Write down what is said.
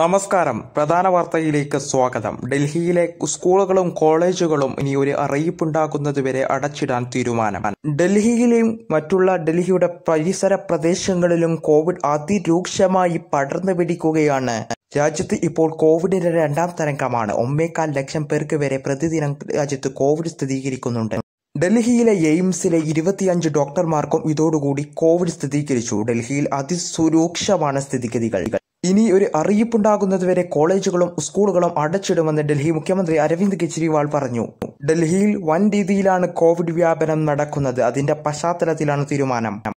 നമസ്കാരം പ്രധാന വാർത്തയിലേക്ക് സ്വാഗതം ഡൽഹിയിലെ സ്കൂളുകളും കോളേജുകളും ഇനി ഒരു അറിയിപ്പുണ്ടാക്കുന്നതുവരെ അടച്ചിടാൻ തീരുമാനം ഡൽഹിയിലെയും മറ്റുള്ള ഡൽഹിയുടെ പരിസര പ്രദേശങ്ങളിലും കോവിഡ് അതിരൂക്ഷമായി പടർന്നു പിടിക്കുകയാണ് രാജ്യത്ത് ഇപ്പോൾ കോവിഡിന്റെ രണ്ടാം തരംഗമാണ് ഒന്നേകാൽ ലക്ഷം പേർക്ക് വരെ പ്രതിദിനം രാജ്യത്ത് കോവിഡ് സ്ഥിരീകരിക്കുന്നുണ്ട് ഡൽഹിയിലെ എയിംസിലെ ഇരുപത്തിയഞ്ച് ഡോക്ടർമാർക്കും ഇതോടുകൂടി കോവിഡ് സ്ഥിരീകരിച്ചു ഡൽഹിയിൽ അതിസുരൂക്ഷമാണ് സ്ഥിതിഗതികൾ ഇനി ഒരു അറിയിപ്പുണ്ടാകുന്നതുവരെ കോളേജുകളും സ്കൂളുകളും അടച്ചിടുമെന്ന് ഡൽഹി മുഖ്യമന്ത്രി അരവിന്ദ് കെജ്രിവാൾ പറഞ്ഞു ഡൽഹിയിൽ വൻ രീതിയിലാണ് കോവിഡ് വ്യാപനം നടക്കുന്നത് അതിന്റെ പശ്ചാത്തലത്തിലാണ് തീരുമാനം